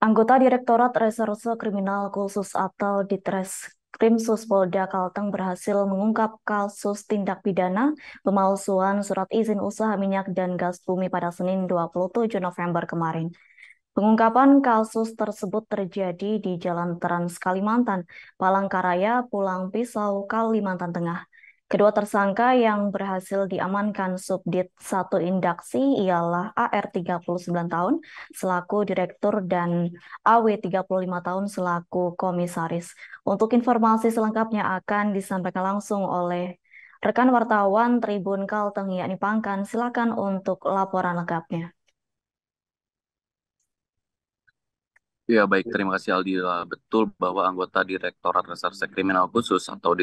Anggota Direktorat Reserse Kriminal Khusus atau Ditres Krimsus Polda Kalteng berhasil mengungkap kasus tindak pidana pemalsuan surat izin usaha minyak dan gas bumi pada Senin 27 November kemarin. Pengungkapan kasus tersebut terjadi di Jalan Trans Kalimantan, Palangkaraya, Pulang Pisau, Kalimantan Tengah. Kedua tersangka yang berhasil diamankan Subdit satu Indaksi ialah AR 39 tahun selaku direktur dan AW 35 tahun selaku komisaris. Untuk informasi selengkapnya akan disampaikan langsung oleh rekan wartawan Tribun Kalteng yakni Pangkan. Silakan untuk laporan lengkapnya. Ya baik, terima kasih Aldi. Betul bahwa anggota Direktorat Reserse Kriminal Khusus atau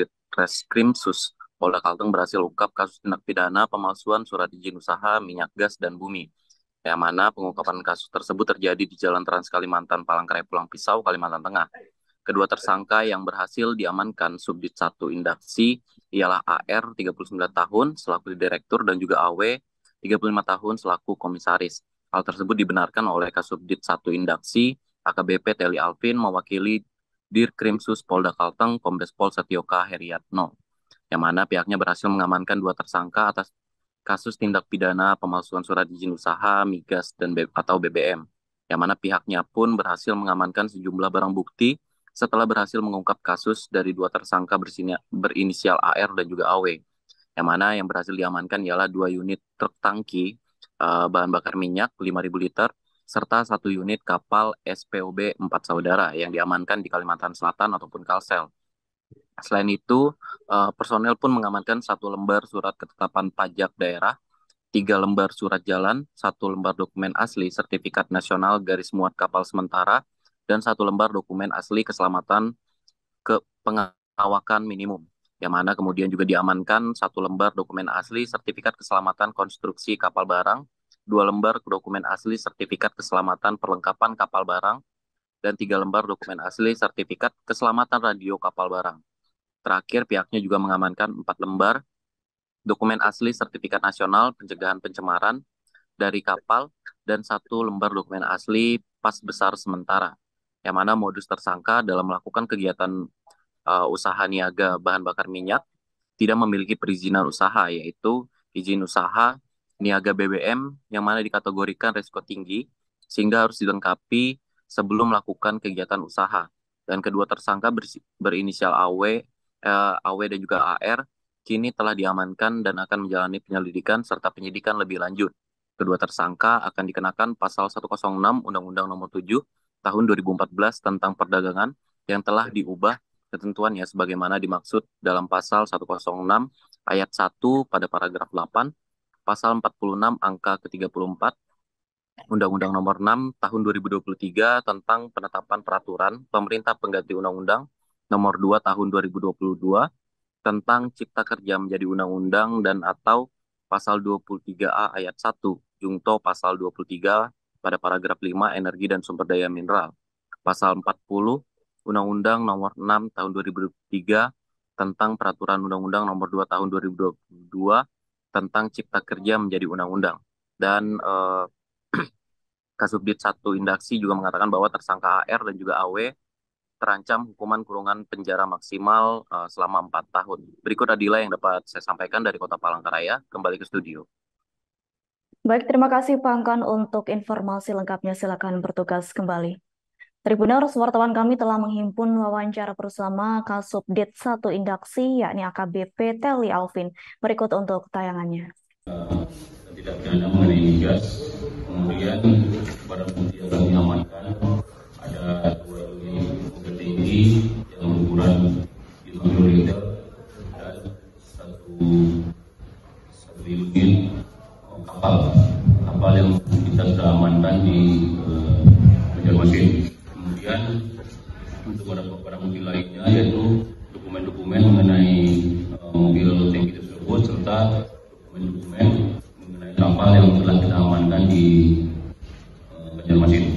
sus Polda Kalteng berhasil ungkap kasus tindak pidana pemalsuan surat izin usaha minyak gas dan bumi. Yang mana pengungkapan kasus tersebut terjadi di Jalan Trans Kalimantan Palangkaraya Pulang Pisau, Kalimantan Tengah. Kedua tersangka yang berhasil diamankan Subdit 1 Indaksi ialah AR 39 tahun selaku direktur dan juga AW 35 tahun selaku komisaris. Hal tersebut dibenarkan oleh Kasubdit 1 Indaksi AKBP Teli Alvin mewakili Dirkrimsus Polda Kalteng Kombes Pol Setioka Heriatno yang mana pihaknya berhasil mengamankan dua tersangka atas kasus tindak pidana pemalsuan surat izin usaha, migas, dan B atau BBM, yang mana pihaknya pun berhasil mengamankan sejumlah barang bukti setelah berhasil mengungkap kasus dari dua tersangka bersinia, berinisial AR dan juga AW. Yang mana yang berhasil diamankan ialah dua unit truk tangki uh, bahan bakar minyak 5.000 liter, serta satu unit kapal SPOB 4 Saudara yang diamankan di Kalimantan Selatan ataupun Kalsel. Selain itu, uh, personel pun mengamankan satu lembar surat ketetapan pajak daerah, tiga lembar surat jalan, satu lembar dokumen asli sertifikat nasional garis muat kapal sementara, dan satu lembar dokumen asli keselamatan ke pengawakan minimum yang mana kemudian juga diamankan satu lembar dokumen asli sertifikat keselamatan konstruksi kapal barang, dua lembar dokumen asli sertifikat keselamatan perlengkapan kapal barang, dan tiga lembar dokumen asli sertifikat keselamatan radio kapal barang. Terakhir, pihaknya juga mengamankan empat lembar dokumen asli sertifikat nasional pencegahan pencemaran dari kapal dan satu lembar dokumen asli pas besar sementara, yang mana modus tersangka dalam melakukan kegiatan uh, usaha niaga bahan bakar minyak tidak memiliki perizinan usaha, yaitu izin usaha niaga BBM yang mana dikategorikan resiko tinggi, sehingga harus dilengkapi sebelum melakukan kegiatan usaha. Dan kedua tersangka berinisial AW Eh, AW dan juga AR kini telah diamankan dan akan menjalani penyelidikan serta penyidikan lebih lanjut. Kedua tersangka akan dikenakan pasal 106 Undang-Undang Nomor 7 Tahun 2014 tentang perdagangan yang telah diubah ketentuannya sebagaimana dimaksud dalam pasal 106 ayat 1 pada paragraf 8, pasal 46 angka ke-34 Undang-Undang Nomor 6 Tahun 2023 tentang penetapan peraturan pemerintah pengganti undang-undang nomor 2 tahun 2022 tentang Cipta Kerja menjadi undang-undang dan atau pasal 23A ayat 1 Jungto pasal 23 pada paragraf 5 energi dan sumber daya mineral. Pasal 40 Undang-Undang Nomor 6 Tahun 2003 tentang Peraturan Undang-Undang Nomor 2 Tahun 2022 tentang Cipta Kerja menjadi undang-undang. Dan eh, Kasubdit 1 Indaksi juga mengatakan bahwa tersangka AR dan juga AW terancam hukuman kurungan penjara maksimal eh, selama empat tahun. Berikut Adila yang dapat saya sampaikan dari Kota Palangkaraya. Kembali ke studio. Baik, terima kasih Pangkan untuk informasi lengkapnya. Silakan bertugas kembali. Tribuners, wartawan kami telah menghimpun wawancara bersama Kasubdit satu Indaksi, yakni AKBP Teli Alvin. Berikut untuk tayangannya. tidak ada mengenai gas, kemudian pada bukti akan diamankan, satu satu unit kapal kapal yang kita sudah amankan di uh, eh, Banjarmasin. Kemudian untuk beberapa barang mobil lainnya yaitu dokumen-dokumen mengenai uh, mobil tanki tersebut serta dokumen-dokumen mengenai kapal yang telah kita amankan di uh, eh, Banjarmasin.